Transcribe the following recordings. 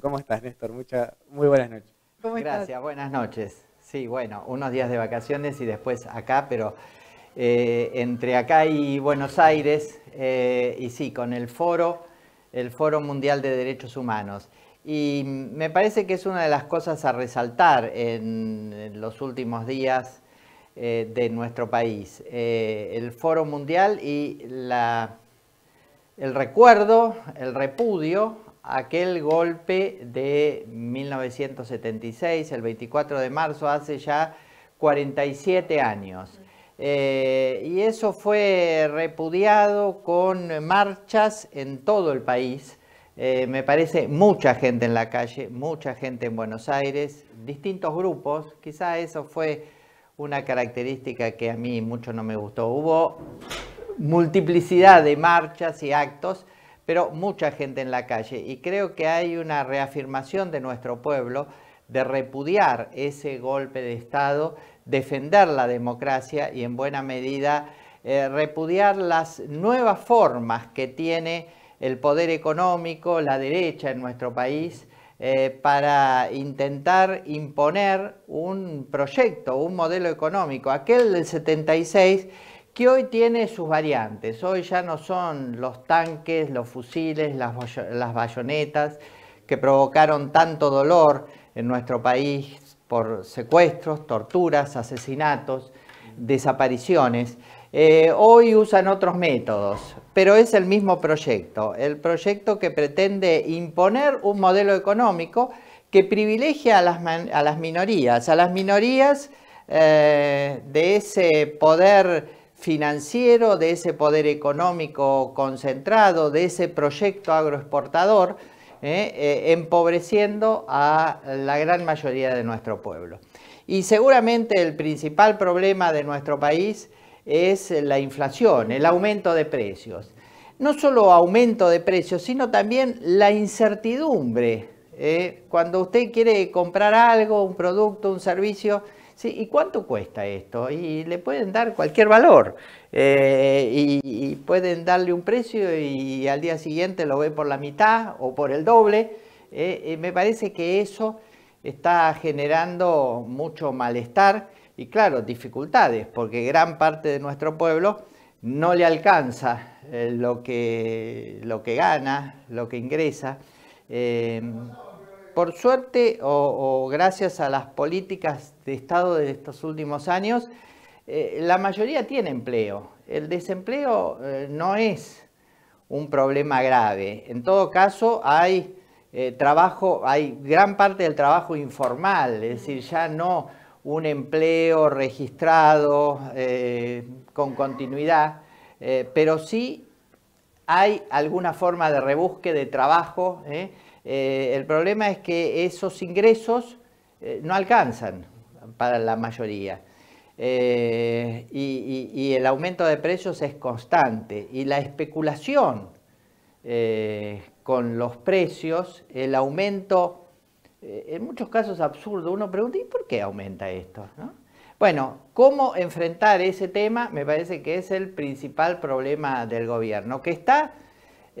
¿Cómo estás, Néstor? Mucha, muy buenas noches. Gracias, buenas noches. Sí, bueno, unos días de vacaciones y después acá, pero eh, entre acá y Buenos Aires, eh, y sí, con el foro, el Foro Mundial de Derechos Humanos. Y me parece que es una de las cosas a resaltar en, los últimos días eh, de nuestro país. el Foro Mundial y la, el recuerdo, el repudio aquel golpe de 1976, el 24 de marzo, hace ya 47 años. Eh, y eso fue repudiado con marchas en todo el país. Eh, me parece mucha gente en la calle, mucha gente en Buenos Aires, distintos grupos. Quizá eso fue una característica que a mí mucho no me gustó. Hubo multiplicidad de marchas y actos pero mucha gente en la calle. Y creo que hay una reafirmación de nuestro pueblo de repudiar ese golpe de Estado, defender la democracia y en buena medida eh, repudiar las nuevas formas que tiene el poder económico, la derecha en nuestro país, eh, para intentar imponer un proyecto, un modelo económico, aquel del 76 que hoy tiene sus variantes. Hoy ya no son los tanques, los fusiles, las, bayonetas que provocaron tanto dolor en nuestro país por secuestros, torturas, asesinatos, desapariciones. Eh, hoy usan otros métodos, pero es el mismo proyecto, el proyecto que pretende imponer un modelo económico que privilegia a las, minorías, a las minorías eh, de ese poder financiero, de ese poder económico concentrado, de ese proyecto agroexportador, ¿eh? Eh, empobreciendo a la gran mayoría de nuestro pueblo. Y seguramente el principal problema de nuestro país es la inflación, el aumento de precios. No solo aumento de precios, sino también la incertidumbre. ¿eh? cuando usted quiere comprar algo, un producto, un servicio, Sí, ¿y cuánto cuesta esto? Y le pueden dar cualquier valor. Eh, y, pueden darle un precio y al día siguiente lo ve por la mitad o por el doble. Eh, eh, me parece que eso está generando mucho malestar y claro, dificultades, porque gran parte de nuestro pueblo no le alcanza lo, que, lo que gana, lo que ingresa por suerte o, gracias a las políticas de Estado de estos últimos años, eh, la mayoría tiene empleo. El desempleo eh, no es un problema grave. En todo caso, hay eh, trabajo, hay gran parte del trabajo informal, es decir, ya no un empleo registrado con continuidad, pero sí hay alguna forma de rebusque de trabajo eh, el problema es que esos ingresos eh, no alcanzan para la mayoría. Eh, y, el aumento de precios es constante. Y la especulación con los precios, el aumento, en muchos casos absurdo, uno pregunta, ¿y por qué aumenta esto? Bueno, cómo enfrentar ese tema me parece que es el principal problema del gobierno, que está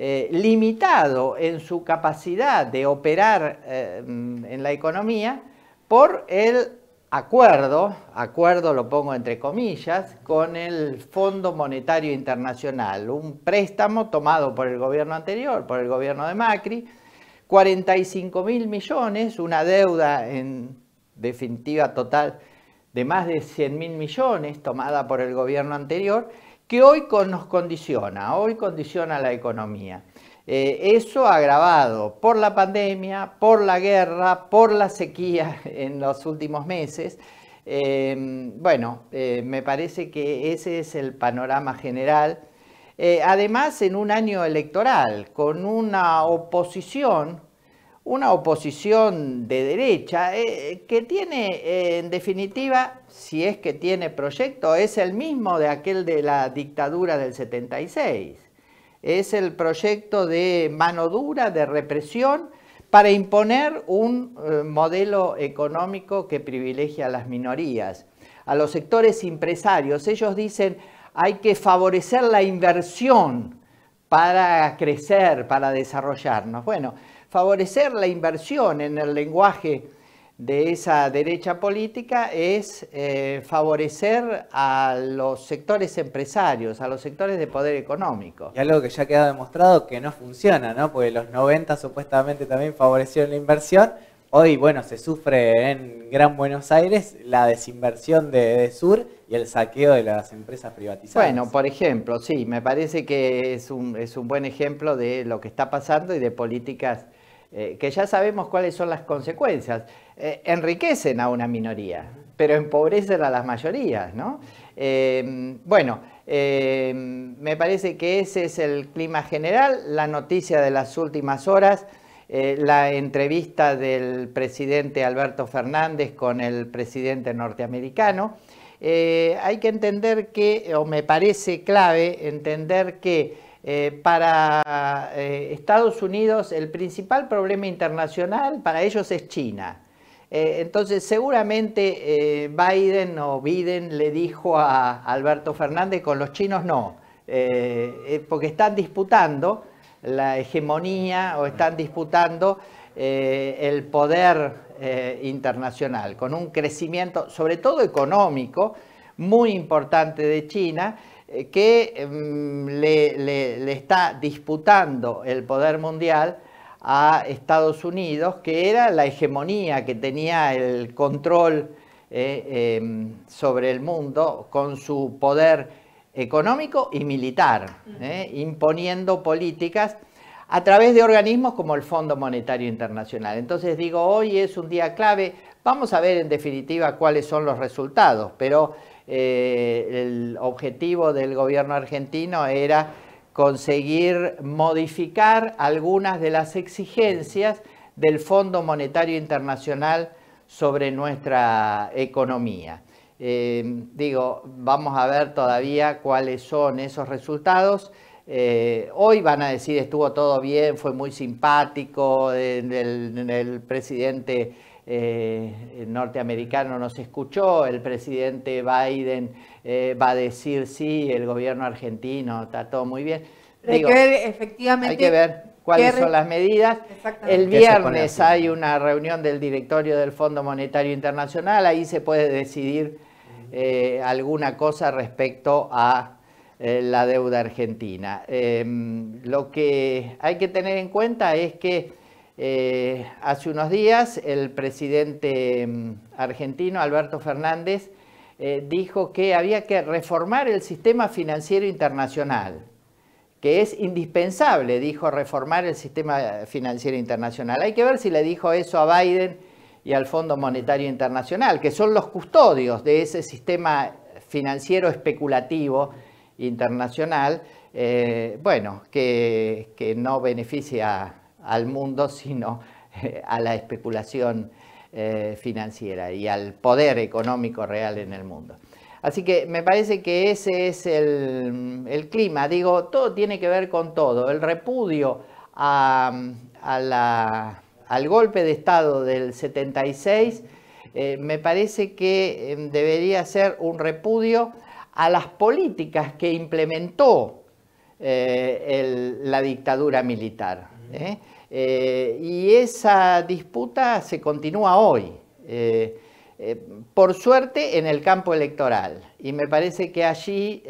eh, limitado en su capacidad de operar eh, mm, en la economía por el acuerdo, acuerdo lo pongo entre comillas, con el Fondo Monetario Internacional, un préstamo tomado por el gobierno anterior, por el gobierno de Macri, 45 mil millones, una deuda en definitiva total de más de 100 mil millones tomada por el gobierno anterior, que hoy nos condiciona, hoy condiciona la economía. Eh, eso agravado por la pandemia, por la guerra, por la sequía en los últimos meses. Em, bueno, eh, me parece que ese es el panorama general. Eh, además, en un año electoral, con una oposición una oposición de derecha eh, que tiene, eh, en definitiva, si es que tiene proyecto, es el mismo de aquel de la dictadura del 76. Es el proyecto de mano dura, de represión, para imponer un eh, modelo económico que privilegia a las minorías, a los sectores empresarios. Ellos dicen, hay que favorecer la inversión para crecer, para desarrollarnos. Bueno, favorecer la inversión en el lenguaje de esa derecha política es eh, favorecer a los sectores empresarios, a los sectores de poder económico. Y algo que ya queda demostrado que no funciona, ¿no? Porque los 90 supuestamente también favorecieron la inversión. Hoy, bueno, se sufre en Gran Buenos Aires la desinversión de, de Sur y el saqueo de las empresas privatizadas. Bueno, por ejemplo, sí, me parece que es es un buen ejemplo de lo que está pasando y de políticas eh, que ya sabemos cuáles son las consecuencias, eh, enriquecen a una minoría, pero empobrecen a las mayorías, ¿no? Eh, bueno, me parece que ese es el clima general, la noticia de las últimas horas, la entrevista del presidente Alberto Fernández con el presidente norteamericano. hay que entender que, o me parece clave entender que eh, para eh, Estados Unidos el principal problema internacional para ellos es China. Eh, entonces seguramente Biden o Biden le dijo a Alberto Fernández con los chinos no, porque están disputando la hegemonía o están disputando el poder internacional con un crecimiento sobre todo económico muy importante de China eh, que em, le, está disputando el poder mundial a Estados Unidos, que era la hegemonía que tenía el control eh, em, sobre el mundo con su poder económico y militar, eh, imponiendo políticas a través de organismos como el Fondo Monetario Internacional. Entonces digo, hoy es un día clave, vamos a ver en definitiva cuáles son los resultados, pero eh, el objetivo del gobierno argentino era conseguir modificar algunas de las exigencias del Fondo Monetario Internacional sobre nuestra economía. Eh, digo, vamos a ver todavía cuáles son esos resultados. Eh, hoy van a decir estuvo todo bien, fue muy simpático, el, el, el presidente el eh, norteamericano nos escuchó, el presidente Biden eh, va a decir sí, el gobierno argentino está todo muy bien. hay que ver, efectivamente. cuáles son las medidas. El viernes hay una reunión del directorio del Fondo Monetario Internacional, ahí se puede decidir eh, alguna cosa respecto a la deuda argentina. Em, lo que hay que tener en cuenta es que eh, hace unos días el presidente mm, argentino Alberto Fernández eh, dijo que había que reformar el sistema financiero internacional, que es indispensable, dijo, reformar el sistema financiero internacional. Hay que ver si le dijo eso a Biden y al Fondo Monetario Internacional, que son los custodios de ese sistema financiero especulativo internacional, eh, bueno, que, que no beneficia a al mundo, sino eh, a la especulación eh, financiera y al poder económico real en el mundo. Así que me parece que ese es el, clima. Digo, todo tiene que ver con todo. El repudio al golpe de Estado del 76 eh, me parece que debería ser un repudio a las políticas que implementó la dictadura militar. Eh, y esa disputa se continúa hoy, eh, eh, por suerte en el campo electoral. Y me parece que allí,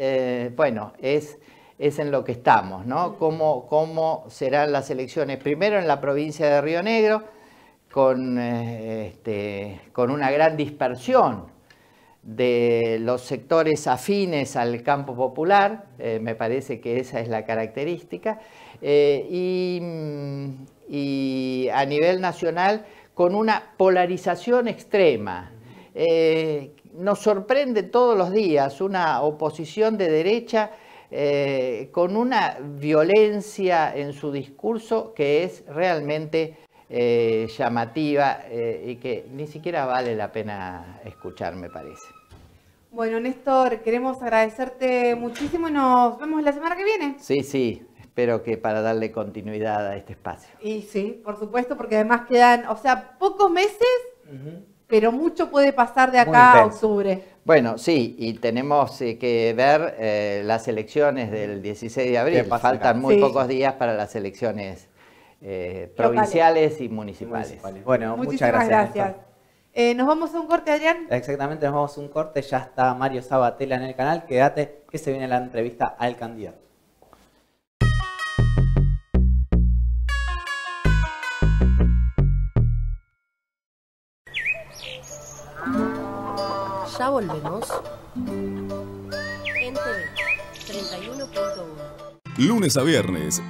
bueno, es, en lo que estamos, ¿no? ¿Cómo, serán las elecciones? Primero en la provincia de Río Negro, con, este, con una gran dispersión de los sectores afines al campo popular, eh, me parece que esa es la característica, eh, mm, y, a nivel nacional con una polarización extrema. Eh, nos sorprende todos los días una oposición de derecha con una violencia en su discurso que es realmente llamativa y que ni siquiera vale la pena escuchar, me parece. Bueno, Néstor, queremos agradecerte muchísimo y nos vemos la semana que viene. Sí, sí, espero que para darle continuidad a este espacio. Y sí, por supuesto, porque además quedan, o sea, pocos meses, pero mucho puede pasar de acá a octubre. Bueno, sí, y tenemos eh, que ver eh, las elecciones del 16 de abril. Faltan muy pocos días para las elecciones eh, provinciales y municipales. Bueno, muchas gracias. gracias. Eh, nos vamos a un corte, Adrián. Exactamente, nos vamos a un corte. Ya está Mario Sabatella en el canal. Quédate que se viene la entrevista al candidato. Ya volvemos. En TV 31.1. Lunes a viernes.